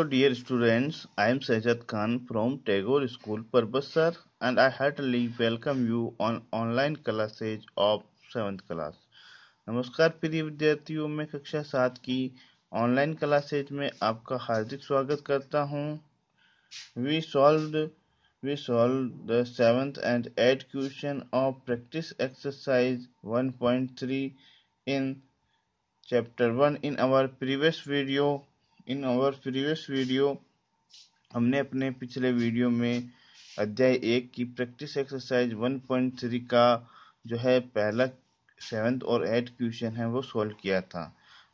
Hello dear students, I am Sehjat Khan from Tagore School, Purbussar and I heartily welcome you on online classes of 7th class. नमस्कार प्रिय विद्यार्थियों मैं कक्षा सात की online classes में आपका हार्दिक स्वागत करता हूं। We solved we solved the seventh and eighth question of practice exercise 1.3 in chapter 1 in our previous video. In our previous video हमने अपने पिछले वीडियो में अध्याय एक की प्रैक्टिस एक्सरसाइज 1.3 का जो है पहला सेवन्थ और एट क्वेश्चन है वो सॉल्व किया था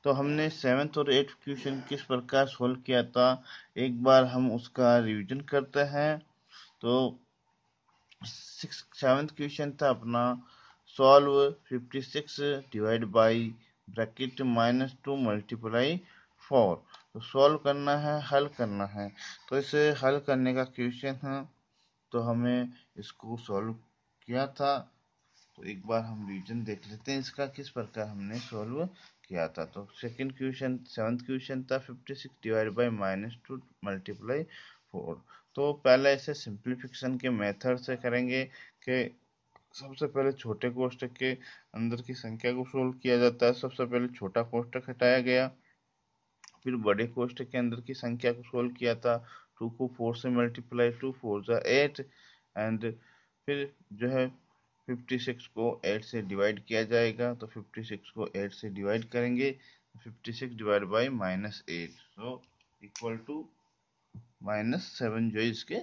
तो हमने सेवन्थ और एट क्वेश्चन किस प्रकार सॉल्व किया था एक बार हम उसका रिवीजन करते हैं तो सिक्स सेवन्थ क्वेश्चन था अपना solve 56 divide by bracket minus two multiply four तो सॉल्व करना है हल करना है तो इसे हल करने का क्वेश्चन है तो हमें इसको सॉल्व किया था तो एक बार हम रीजन देख लेते हैं इसका किस प्रकार हमने सॉल्व किया था तो सेकंड क्वेश्चन सेवन्थ क्वेश्चन था fifty six divide by minus two multiply four तो पहले इसे सिंप्लीफिकेशन के मेथड से करेंगे कि सबसे पहले छोटे कोष्टक के अंदर की संख्या को सोल्व किया जाता है सबसे पहले छोटा कोष्टक हटाया गया फिर बड़े कोष्ठक के अंदर की संख्या को सोल्व किया था टू को फोर से मल्टीप्लाई टू फोर जो एट एंड फिर जो है फिफ्टी सिक्स को एट से डिवाइड किया जाएगा तो फिफ्टी सिक्स को एट से डिवाइड करेंगे fifty six divide by minus eight so equal to minus seven जो इसके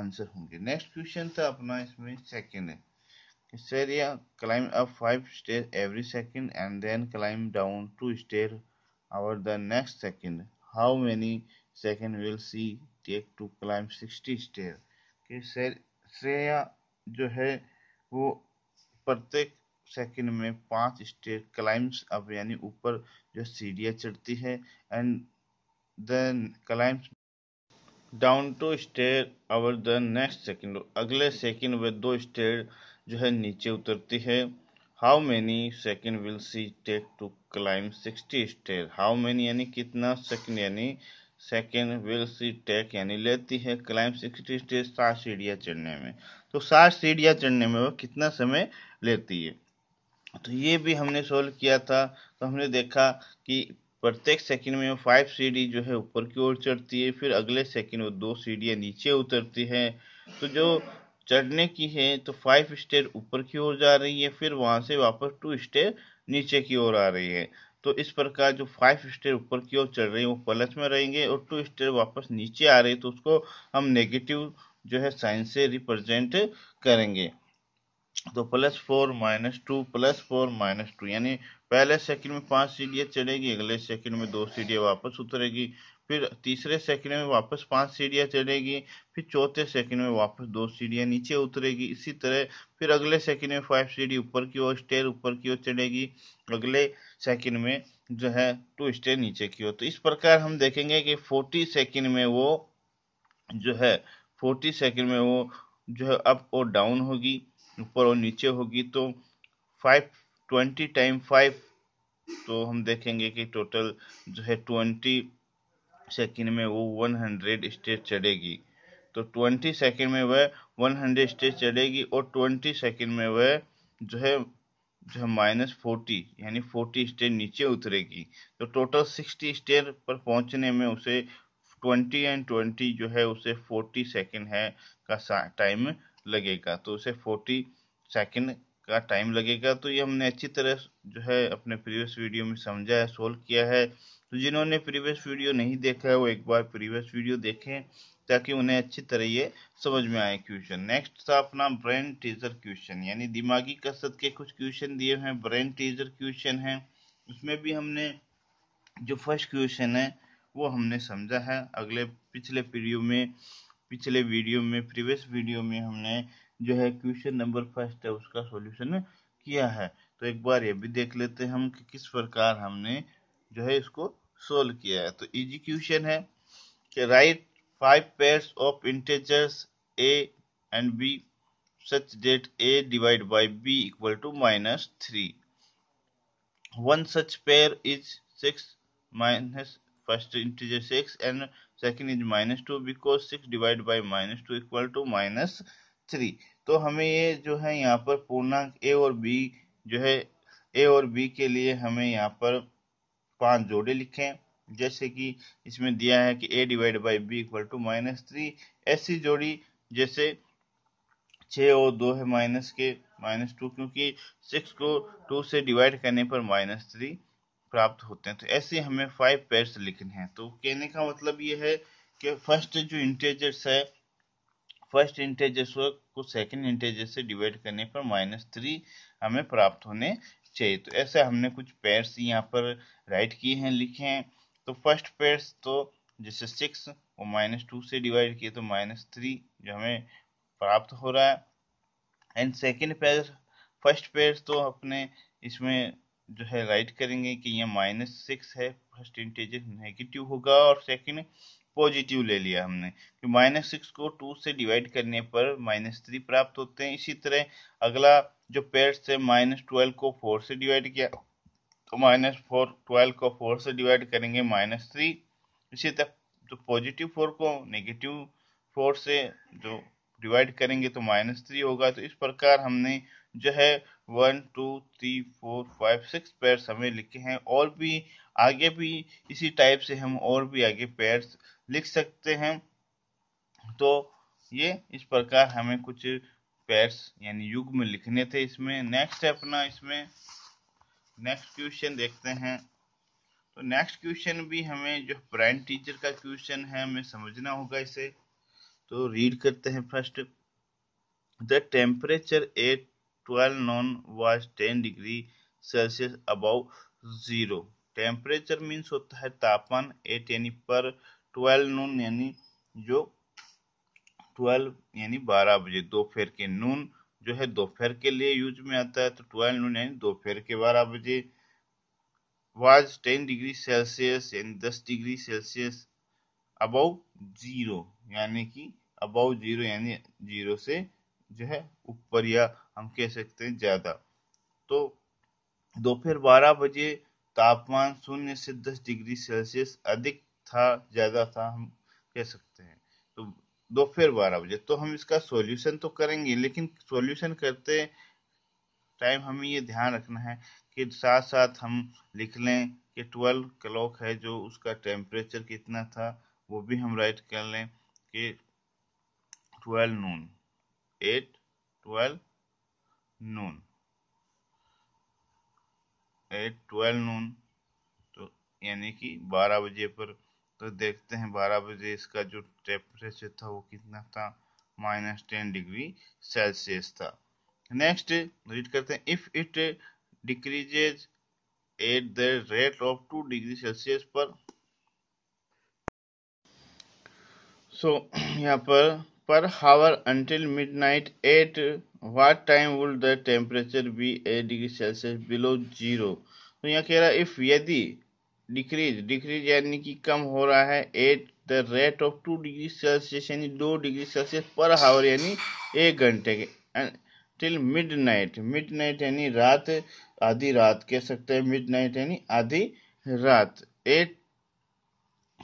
आंसर होंगे नेक्स्ट क्वेश्चन था अपना इसमें सेकेंड है सर या climb up five stair every second and then climb down two stair over the next second. How many second will she take to climb 60 stair ke shreya jo hai wo pratyek second में पांच stair climbs up यानी ऊपर जो सीढ़ियाँ चढ़ती है and then climbs down two stair over the next second अगले second में दो स्टेयर जो है नीचे उतरती है how many second will she take to climb sixty stair how many यानी कितना सेकेंड यानी सेकेंड विल सी टेक यानी लेती है क्लाइम सिक्सटी स्टेयर सात सीढ़ियाँ चढ़ने में तो सात सीढ़ियाँ चढ़ने में वो कितना समय लेती है तो ये भी हमने सोल्व किया था तो हमने देखा कि प्रत्येक सेकंड में वो फाइव सीढ़ी जो है ऊपर की ओर चढ़ती है फिर अगले सेकंड वो दो सीढ़ियाँ नीचे उतरती है तो जो चढ़ने की है तो फाइव स्टेयर ऊपर की ओर जा रही है फिर वहाँ से वापस टू स्टेयर नीचे की ओर आ रही है तो इस प्रकार जो फाइव स्टेयर ऊपर की ओर चढ़ रही है वो प्लस में रहेंगे और टू स्टेयर वापस नीचे आ रही है तो उसको हम नेगेटिव जो है साइन से रिप्रेजेंट करेंगे तो plus four minus two plus four minus two यानी पहले सेकंड में पांच सीढ़ियाँ चढ़ेगी अगले सेकंड में दो सीढ़ियाँ वापस उतरेगी फिर तीसरे सेकंड में वापस पांच सीढ़ियाँ चढ़ेगी फिर चौथे सेकंड में वापस दो सीढ़ियाँ नीचे उतरेगी इसी तरह फिर अगले सेकंड में फाइव सीढ़ी ऊपर की ओर स्टेयर ऊपर की ओर चढ़ेगी अगले सेकंड में जो है टू स्टेयर नीचे की ओर तो इस प्रकार हम देखेंगे कि फोर्टी सेकेंड में वो जो है फोर्टी सेकेंड में वो जो है अप और डाउन होगी ऊपर और नीचे होगी तो फाइव ट्वेंटी टाइम फाइव तो हम देखेंगे कि टोटल जो है ट्वेंटी सेकेंड में वो 100 स्टेज चढ़ेगी तो 20 सेकेंड में वह 100 स्टेज चढ़ेगी और 20 सेकेंड में वह जो है जो है माइनस फोर्टी यानी फोर्टी स्टेज नीचे उतरेगी तो टोटल सिक्सटी स्टेज पर पहुंचने में उसे ट्वेंटी एंड ट्वेंटी जो है उसे फोर्टी सेकेंड है का टाइम लगेगा तो उसे फोर्टी सेकेंड का टाइम लगेगा तो ये हमने अच्छी तरह जो है अपने प्रीवियस वीडियो में समझा है सोल्व किया है तो जिन्होंने प्रीवियस वीडियो नहीं देखा है वो एक बार प्रीवियस वीडियो देखें ताकि उन्हें अच्छी तरह ये समझ में आए क्वेश्चन नेक्स्ट था अपना ब्रेन टीजर क्वेश्चन यानी दिमागी कसरत के कुछ क्वेश्चन दिए हैं ब्रेन टीजर क्वेश्चन है उसमें भी हमने जो फर्स्ट क्वेश्चन है वो हमने समझा है अगले पिछले पीडियो में पिछले वीडियो में प्रीवियस वीडियो में हमने जो है क्वेश्चन नंबर फर्स्ट है उसका सॉल्यूशन किया है तो एक बार ये भी देख लेते हैं हम कि किस प्रकार हमने जो है इसको सोल्व किया है तो इजी क्वेश्चन है कि write five pair of integers a and b such that a divide by b equal to minus three one such pair is six minus first integer six and second is minus two because six divide by minus two equal to minus three तो हमें ये जो है यहाँ पर पूर्णांक ए और B जो है ए और बी के लिए हमें यहाँ पर पांच जोड़े हैं जैसे कि इसमें दिया है कि a divide by b equal to minus three ऐसी जोड़ी जैसे छ और दो है माइनस के माइनस टू क्योंकि सिक्स को टू से डिवाइड करने पर माइनस थ्री प्राप्त होते हैं तो ऐसे हमें फाइव पेयर्स लिखने हैं तो कहने का मतलब ये है कि फर्स्ट जो इंटेजर्स है फर्स्ट इंटेजर्स को सेकंड इंटेजर से डिवाइड करने पर माइनस थ्री हमें प्राप्त होने चाहिए तो ऐसे हमने कुछ पेयर्स यहाँ पर राइट किए हैं लिखे हैं तो फर्स्ट पेयर्स तो जैसे सिक्स वो माइनस टू से डिवाइड किए तो माइनस थ्री जो हमें प्राप्त हो रहा है and second pair first pair तो अपने इसमें जो है राइट करेंगे कि यह माइनस सिक्स है फर्स्ट इंटेजर नेगेटिव होगा और सेकेंड पॉजिटिव ले लिया हमने कि माइनस सिक्स को टू से डिवाइड करने पर माइनस थ्री प्राप्त होते हैं इसी तरह अगला जो पेयर थे माइनस ट्वेल्व को फोर से डिवाइड किया तो माइनस फोर ट्वेल्व को फोर से डिवाइड करेंगे माइनस थ्री इसी तरह जो पॉजिटिव फोर को नेगेटिव फोर से जो डिवाइड करेंगे तो माइनस थ्री होगा तो इस प्रकार हमने जो है one two three four five six pairs हमें लिखे हैं और भी आगे भी इसी टाइप से हम और भी आगे पेयर्स लिख सकते हैं तो ये इस प्रकार हमें कुछ पेयर्स यानी में लिखने थे इसमें नेक्स्ट है अपना इसमें नेक्स्ट क्वेश्चन देखते हैं तो नेक्स्ट क्वेश्चन भी हमें जो प्राइम टीचर का क्वेश्चन है हमें समझना होगा इसे तो रीड करते हैं first the temperature at twelve noon was ten degree Celsius above zero temperature means होता है तापमान एट यानी पर ट्वेल्व नून यानी जो ट्वेल्व यानी बारह बजे दोपहर के नून जो है दोपहर के लिए यूज में आता है तो ट्वेल्व नून यानी दोपहर के बारह बजे वाज टेन डिग्री सेल्सियस यानी दस डिग्री सेल्सियस अबाउ जीरो यानी कि अबाउ जीरो यानी जीरो से जो है ऊपर या हम कह सकते हैं ज़्यादा तो दोपहर बारह बजे तापमान शून्य से दस डिग्री सेल्सियस अधिक था ज़्यादा था हम कह सकते हैं तो दोपहर बारह बजे तो हम इसका सॉल्यूशन तो करेंगे लेकिन सॉल्यूशन करते टाइम हमें ये ध्यान रखना है कि साथ साथ हम लिख लें कि ट्वेल्व क्लॉक है जो उसका टेम्परेचर कितना था वो भी हम राइट कर लें कि twelve noon at twelve noon at twelve noon तो यानी कि बारह बजे पर तो देखते हैं बारह बजे इसका जो टेम्परेचर था वो कितना था माइनस टेन डिग्री सेल्सियस था नेक्स्ट रीड करते हैं if it decreases at the rate of two degree Celsius per so so, यहाँ पर per hour until midnight at what time would the temperature be a degree celsius below zero तो यहाँ कह रहा है if यदि डिक्रीज डिक्रीज यानी कि कम हो रहा है at the rate of two degree Celsius यानी दो डिग्री सेल्सियस पर हावर यानी एक घंटे के till midnight midnight यानी रात आधी रात कह सकते हैं मिड नाइट यानी आधी रात एट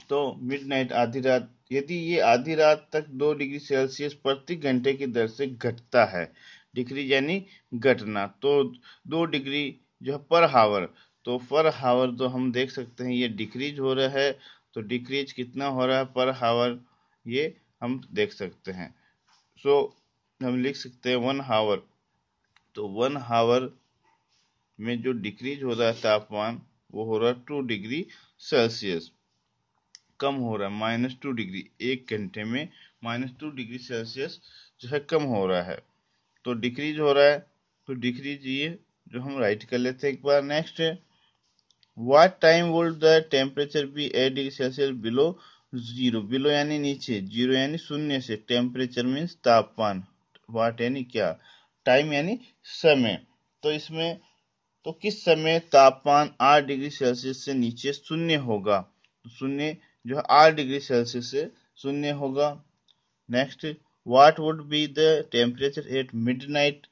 तो मिड नाइट आधी रात यदि ये आधी रात तक दो डिग्री सेल्सियस प्रति घंटे की दर से घटता है डिक्रीज यानी घटना तो दो डिग्री जो है पर हावर तो पर हावर तो हम देख सकते हैं ये डिक्रीज हो रहा है तो डिक्रीज कितना हो रहा है पर हावर ये हम देख सकते हैं सो so, हम लिख सकते हैं वन हावर तो वन हावर में जो डिक्रीज हो रहा है तापमान वो हो रहा है टू डिग्री सेल्सियस कम हो रहा है माइनस टू डिग्री एक घंटे में माइनस टू डिग्री सेल्सियस जो है कम हो रहा है तो डिक्रीज हो रहा है तो डिक्रीज ये जो हम राइट कर लेते हैं एक बार नेक्स्ट है what time would the temperature be eight degree Celsius below zero below यानी नीचे जीरो यानी शून्य से टेम्परेचर मीन्स तापमान वाट यानी क्या टाइम यानी समय तो इसमें तो किस समय तापमान आठ डिग्री सेल्सियस से नीचे शून्य होगा तो शून्य जो आठ डिग्री सेल्सियस से शून्य होगा next what would be the temperature at midnight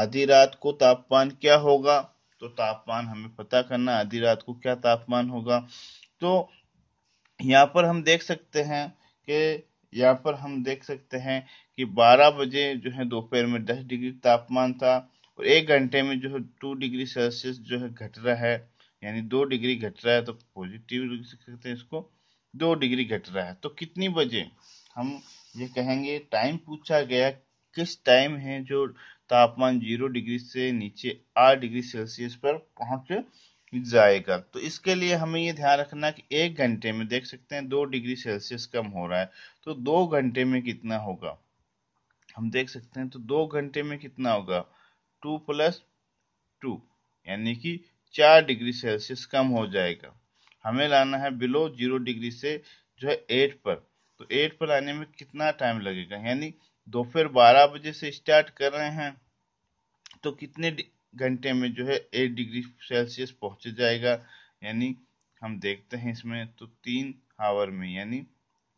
आधी रात को तापमान क्या होगा तो तापमान हमें पता करना आधी रात को क्या तापमान होगा तो यहाँ पर हम देख सकते हैं कि यहाँ पर हम देख सकते हैं कि 12 बजे जो है दोपहर में 10 डिग्री तापमान था और एक घंटे में जो है टू डिग्री सेल्सियस जो है घट रहा है यानी दो डिग्री घट रहा है तो पॉजिटिव लिख सकते हैं इसको दो डिग्री घट रहा है तो कितनी बजे हम ये कहेंगे टाइम पूछा गया किस टाइम है जो तापमान जीरो डिग्री से नीचे आठ डिग्री सेल्सियस पर पहुंच जाएगा तो इसके लिए हमें ये ध्यान रखना कि एक घंटे में देख सकते हैं दो डिग्री सेल्सियस कम हो रहा है तो दो घंटे में कितना होगा हम देख सकते हैं तो दो घंटे में कितना होगा टू प्लस टू यानी कि चार डिग्री सेल्सियस कम हो जाएगा हमें लाना है बिलो जीरो डिग्री से जो है एट पर तो एट पर आने में कितना टाइम लगेगा यानी दोपहर बारह बजे से स्टार्ट कर रहे हैं तो कितने घंटे में जो है एट डिग्री सेल्सियस पहुंच जाएगा यानी हम देखते हैं इसमें तो तीन हावर में यानी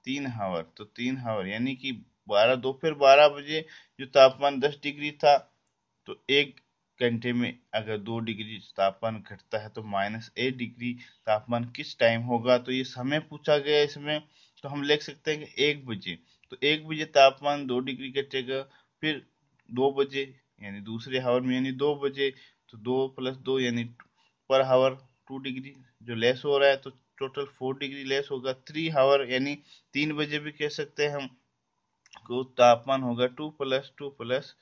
तीन हावर तो तीन हावर यानी कि बारह दोपहर बारह बजे जो तापमान दस डिग्री था तो एक घंटे में अगर दो डिग्री तापमान घटता है तो माइनस एट डिग्री तापमान किस टाइम होगा तो ये समय पूछा गया है इसमें तो हम लिख सकते हैं कि एक बजे तो एक बजे तापमान दो डिग्री घटेगा फिर दो बजे यानी दूसरे हावर में यानी दो बजे तो दो प्लस दो यानी पर हावर टू डिग्री जो लेस हो रहा है तो टोटल फोर डिग्री लेस होगा थ्री हावर यानी तीन बजे भी कह सकते हैं हम को तापमान होगा two plus two plus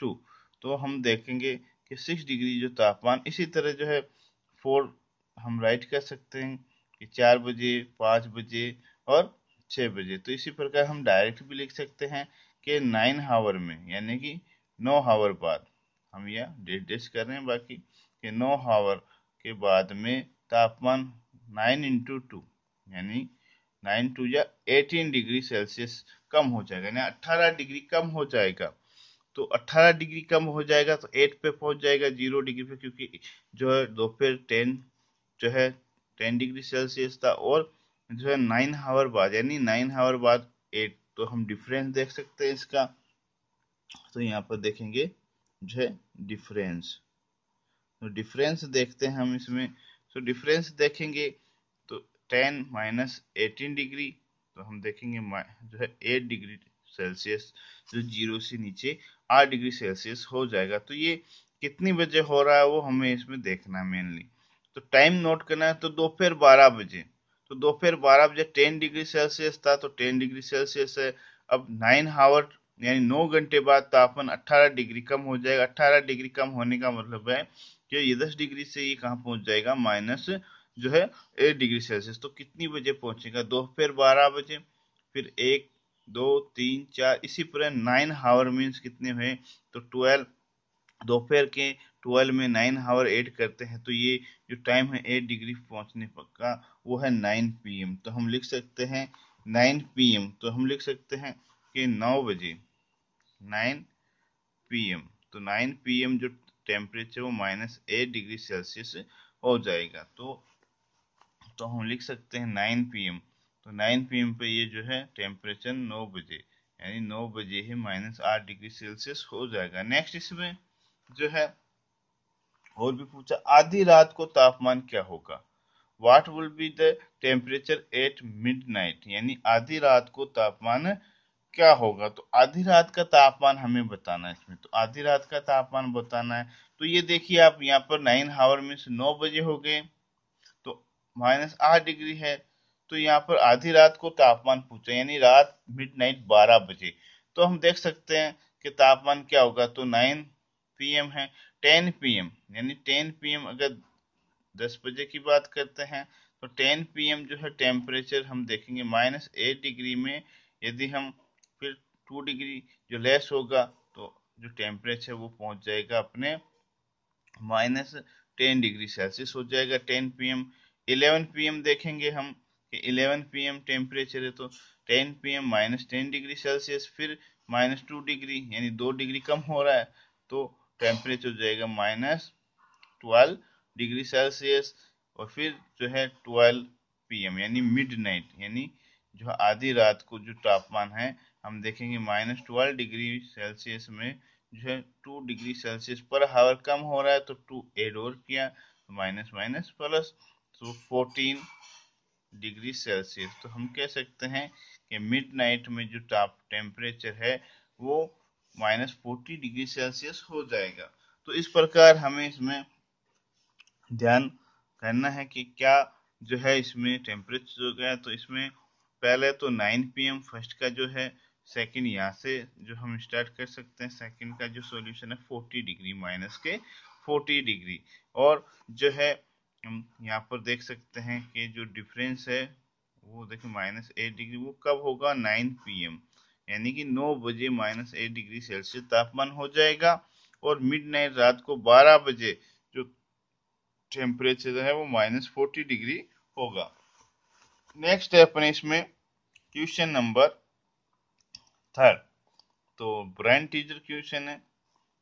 two तो हम देखेंगे कि सिक्स डिग्री जो तापमान इसी तरह जो है फोर हम राइट कर सकते हैं कि चार बजे पाँच बजे और छः बजे तो इसी प्रकार हम डायरेक्ट भी लिख सकते हैं कि नाइन हावर में यानी कि नौ हावर बाद हम यह डेस्ट कर रहे हैं बाकी कि नौ हावर के बाद में तापमान नाइन इंटू टू यानी नाइन टू या एटीन डिग्री सेल्सियस कम हो जाएगा यानी अट्ठारह डिग्री कम हो जाएगा तो 18 डिग्री कम हो जाएगा तो 8 पे पहुंच जाएगा जीरो डिग्री पे क्योंकि जो है दोपहर 10 जो है 10 डिग्री सेल्सियस था और जो है नाइन हावर बाद यानी नाइन हावर बाद एट तो हम डिफरेंस देख सकते हैं इसका तो यहाँ पर देखेंगे जो है डिफरेंस तो डिफरेंस देखते हैं हम इसमें तो डिफरेंस देखेंगे तो टेन माइनस एटीन डिग्री तो हम देखेंगे जो है एट डिग्री सेल्सियस जो जीरो से नीचे आठ डिग्री सेल्सियस हो जाएगा तो ये कितनी बजे हो रहा है वो हमें इसमें देखना मेनली तो टाइम नोट करना है तो दोपहर बारह बजे तो दोपहर बारह बजे टेन डिग्री सेल्सियस था तो टेन डिग्री सेल्सियस है अब नाइन हावर यानी नौ घंटे बाद तापमान अट्ठारह डिग्री कम हो जाएगा अट्ठारह डिग्री कम होने का मतलब है कि ये दस डिग्री से ये कहाँ पहुंच जाएगा माइनस जो है एट डिग्री सेल्सियस तो कितनी बजे पहुंचेगा दोपहर बारह बजे फिर एक दो तीन चार इसी पूरे नाइन हावर मीन्स कितने हुए तो ट्वेल्व दोपहर के ट्वेल्व में नाइन हावर ऐड करते हैं तो ये जो टाइम है एट डिग्री पहुंचने का वो है नाइन पीएम तो हम लिख सकते हैं नाइन पीएम तो हम लिख सकते हैं कि नौ बजे नाइन पीएम तो नाइन पीएम जो टेम्परेचर वो माइनस एट डिग्री सेल्सियस हो जाएगा तो तो हम लिख सकते हैं नाइन पीएम तो नाइन पी पे ये जो है टेम्परेचर नौ बजे यानी नौ बजे ही माइनस आठ डिग्री सेल्सियस हो जाएगा नेक्स्ट इसमें जो है और भी पूछा आधी रात को तापमान क्या होगा what will be the temperature at night यानी आधी रात को तापमान क्या होगा तो आधी रात का तापमान हमें बताना है इसमें तो आधी रात का तापमान बताना है तो ये देखिए आप यहाँ पर नाइन हावर में से नौ बजे हो गए तो माइनस आठ डिग्री है तो यहाँ पर आधी रात को तापमान पूछा यानी रात मिड नाइट बारह बजे तो हम देख सकते हैं कि तापमान क्या होगा तो 9 पीएम है 10 पीएम यानी 10 पीएम अगर 10 बजे की बात करते हैं तो 10 पीएम जो है टेम्परेचर हम देखेंगे माइनस एट डिग्री में यदि हम फिर टू डिग्री जो लेस होगा तो जो टेम्परेचर वो पहुंच जाएगा अपने माइनस टेन डिग्री सेल्सियस हो जाएगा टेन एम इलेवन पीएम देखेंगे हम इलेवन पी एम टेम्परेचर है तो ten P M minus ten degree Celsius फिर माइनस टू डिग्री यानी दो डिग्री कम हो रहा है तो टेम्परेचर हो जाएगा माइनस ट्वेल्व डिग्री सेल्सियस और फिर जो है ट्वेल्व पी एम यानी मिड नाइट यानी जो आधी रात को जो तापमान है हम देखेंगे माइनस ट्वेल्व डिग्री सेल्सियस में जो है टू डिग्री सेल्सियस पर हावर कम हो रहा है तो टू एड और किया तो माइनस माइनस प्लस तो फोर्टीन डिग्री सेल्सियस तो हम कह सकते हैं कि मिड नाइट में जो टॉप टेम्परेचर है वो माइनस फोर्टी डिग्री सेल्सियस हो जाएगा तो इस प्रकार हमें इसमें ध्यान करना है कि क्या जो है इसमें टेम्परेचर हो गया तो इसमें पहले तो नाइन पी फर्स्ट का जो है सेकेंड यहाँ से जो हम स्टार्ट कर सकते हैं सेकेंड का जो सॉल्यूशन है 40 डिग्री माइनस के 40 डिग्री और जो है हम यहाँ पर देख सकते हैं कि जो डिफरेंस है वो देखिए माइनस एट डिग्री वो कब होगा नाइन पी एम यानी कि नौ बजे माइनस एट डिग्री सेल्सियस तापमान हो जाएगा और मिड नाइट रात को बारह बजे जो टेम्परेचर है वो माइनस फोर्टी डिग्री होगा नेक्स्ट है अपने इसमें क्वेश्चन नंबर थर्ड तो ब्रांड टीजर क्वेश्चन है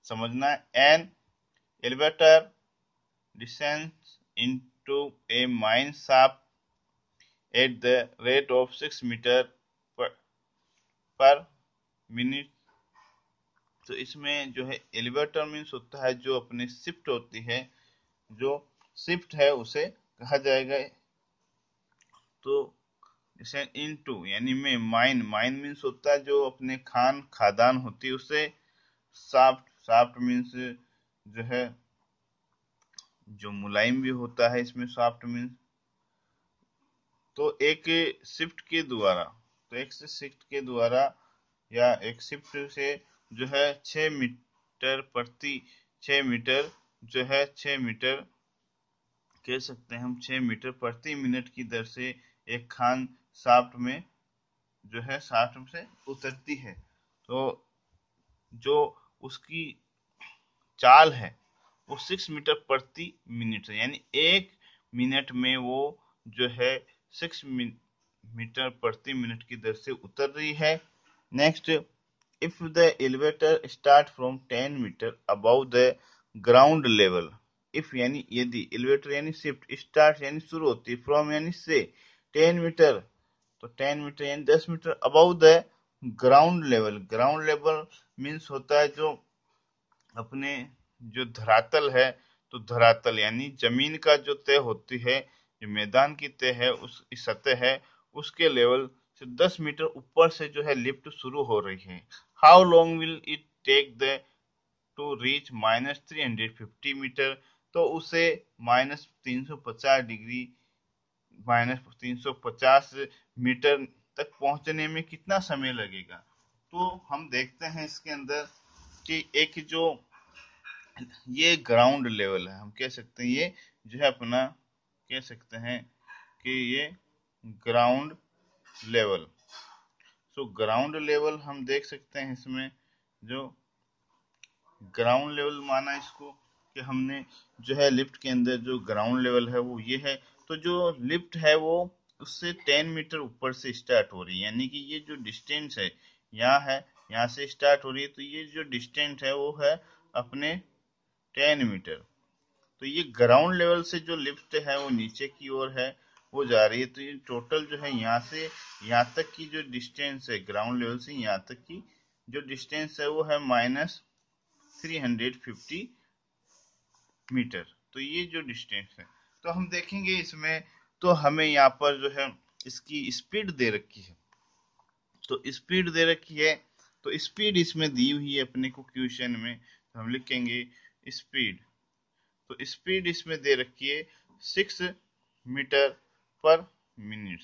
समझना है an elevator descends into a mine shaft at the rate of 6 meter per, per minute तो इसमें जो है एलिवेटर मीन्स होता है जो अपनी शिफ्ट होती है जो शिफ्ट है उसे कहा जाएगा तो इसे इन टू यानी में माइन माइन मीन्स होता है जो अपने खान खादान होती है उसे साफ्ट साफ्ट मीन्स जो है जो मुलायम भी होता है इसमें सॉफ्ट में तो एक शिफ्ट के द्वारा तो एक शिफ्ट के द्वारा या एक शिफ्ट से जो है छ मीटर प्रति छ मीटर जो है छ मीटर कह सकते हैं हम छ मीटर प्रति मिनट की दर से एक खान साफ्ट में जो है साफ्ट से उतरती है तो जो उसकी चाल है वो सिक्स मीटर प्रति मिनट यानी एक मिनट में वो जो है सिक्स मीटर प्रति मिनट की दर से उतर रही है next if the elevator start from ten metre above the ground level if यानी यदि एलिवेटर यानी शिफ्ट स्टार्ट यानी शुरू होती है फ्रॉम यानी से टेन मीटर तो टेन मीटर यानी दस metre above the ground level ground level means होता है जो अपने जो धरातल है तो धरातल यानी जमीन का जो तय होती है जो मैदान की तय है उस सतह है उसके लेवल से 10 मीटर ऊपर से जो है लिफ्ट शुरू हो रही है how long will it take the two reach minus three hundred fifty metre तो उसे माइनस तीन सौ पचास डिग्री माइनस तीन सौ पचास मीटर तक पहुंचने में कितना समय लगेगा तो हम देखते हैं इसके अंदर कि एक जो ये ग्राउंड लेवल है हम कह सकते हैं ये जो है अपना कह सकते हैं कि ये ground level so ground level हम देख सकते हैं इसमें जो ग्राउंड लेवल माना इसको कि हमने जो है लिफ्ट के अंदर जो ग्राउंड लेवल है वो ये है तो जो लिफ्ट है वो उससे टेन मीटर ऊपर से स्टार्ट हो रही है यानी कि ये जो डिस्टेंस है यहाँ है यहाँ से स्टार्ट हो रही है तो ये जो डिस्टेंस है वो है अपने टेन मीटर तो ये ग्राउंड लेवल से जो लिफ्ट है वो नीचे की ओर है वो जा रही है तो ये टोटल जो है यहाँ से यहाँ तक की जो डिस्टेंस है ग्राउंड लेवल से यहाँ तक की जो डिस्टेंस है वो है minus three hundred fifty metre तो ये जो डिस्टेंस है तो हम देखेंगे इसमें तो हमें यहाँ पर जो है इसकी स्पीड दे रखी है तो स्पीड दे रखी है तो स्पीड इसमें दी हुई है अपने को क्वेश्चन में तो हम लिखेंगे स्पीड तो स्पीड इसमें दे रखी है सिक्स मीटर पर मिनट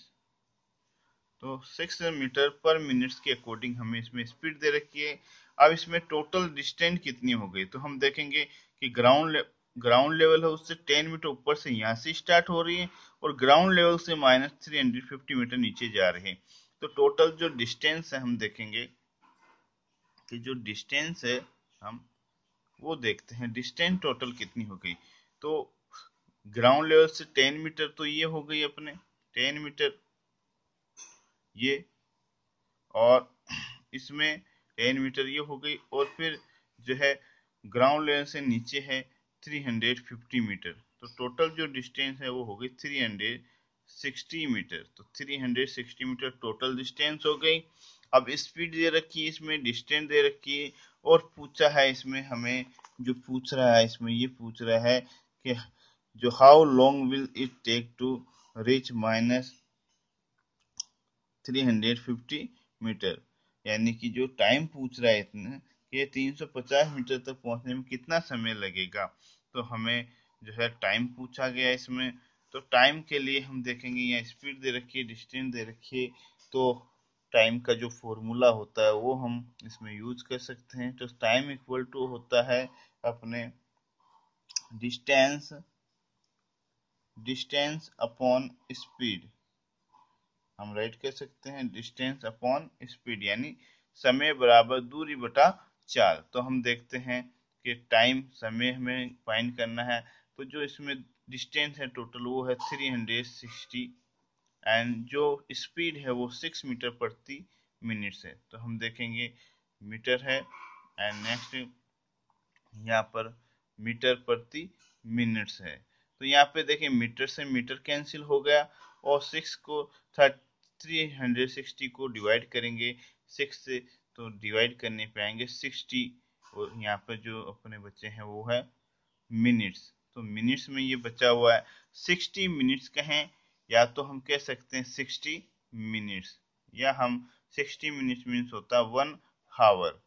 तो सिक्स मीटर पर मिनट के अकॉर्डिंग हमें इसमें स्पीड दे रखी है अब इसमें टोटल डिस्टेंस कितनी हो गई तो हम देखेंगे कि ग्राउंड ग्राउंड लेवल है उससे टेन मीटर ऊपर से यहाँ से स्टार्ट हो रही है और ग्राउंड लेवल से minus three hundred fifty metre नीचे जा रहे है तो टोटल जो डिस्टेंस है हम देखेंगे कि जो डिस्टेंस है हम वो देखते हैं डिस्टेंस टोटल कितनी हो गई तो ग्राउंड लेवल से टेन मीटर तो ये हो गई अपने टेन मीटर ये और इसमें टेन मीटर ये हो गई और फिर जो है ग्राउंड लेवल से नीचे है 350 मीटर तो टोटल जो डिस्टेंस है वो हो गई 360 मीटर तो 360 मीटर टोटल डिस्टेंस हो गई अब स्पीड दे रखी है इसमें डिस्टेंस दे रखी है और पूछा है इसमें हमें जो पूछ रहा है इसमें ये पूछ रहा है कि जो how long will it take to reach minus 350 metre यानी कि जो टाइम पूछ रहा है इतने कि 350 मीटर तक पहुंचने में कितना समय लगेगा तो हमें जो है टाइम पूछा गया इसमें तो टाइम के लिए हम देखेंगे यहाँ स्पीड दे रखिए डिस्टेंस दे रखिए तो टाइम का जो फॉर्मूला होता है वो हम इसमें यूज कर सकते हैं तो टाइम इक्वल टू होता है अपने डिस्टेंस डिस्टेंस अपॉन स्पीड हम राइट कर सकते हैं डिस्टेंस अपॉन स्पीड यानी समय बराबर दूरी बटा चार तो हम देखते हैं कि टाइम समय हमें फाइंड करना है तो जो इसमें डिस्टेंस है टोटल वो है थ्री हंड्रेड सिक्सटी एंड जो स्पीड है वो सिक्स मीटर प्रति मिनट से तो हम देखेंगे मीटर है एंड नेक्स्ट यहाँ पर मीटर प्रति मिनट है तो यहाँ पे देखें मीटर से मीटर कैंसिल हो गया और सिक्स को थ्री हंड्रेड सिक्सटी को डिवाइड करेंगे सिक्स से तो डिवाइड करने पे आएंगे सिक्सटी और यहाँ पर जो अपने बच्चे हैं वो है मिनट्स तो मिनट्स में ये बचा हुआ है सिक्सटी मिनट्स कहें या तो हम कह सकते हैं सिक्सटी मिनट्स या हम सिक्सटी मिनट मीन्स होता है वन हावर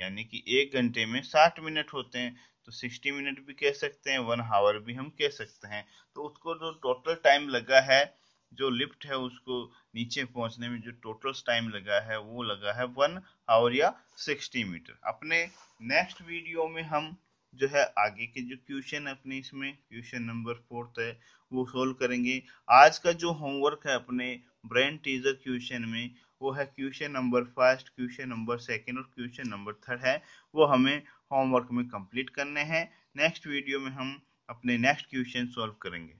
यानी कि एक घंटे में साठ मिनट होते हैं तो सिक्सटी मिनट भी कह सकते हैं वन हावर भी हम कह सकते हैं तो उसको जो टोटल टाइम लगा है जो लिफ्ट है उसको नीचे पहुंचने में जो टोटल टाइम लगा है वो लगा है वन आवर या सिक्सटी मीटर अपने नेक्स्ट वीडियो में हम जो है आगे के जो क्वेश्चन है अपने इसमें क्वेश्चन नंबर फोर्थ है वो सोल्व करेंगे आज का जो होमवर्क है अपने ब्रेन टीजर क्वेश्चन में वो है question number first question number second और क्वेश्चन नंबर थर्ड है वो हमें होमवर्क में कंप्लीट करने हैं नेक्स्ट वीडियो में हम अपने नेक्स्ट क्वेश्चन सॉल्व करेंगे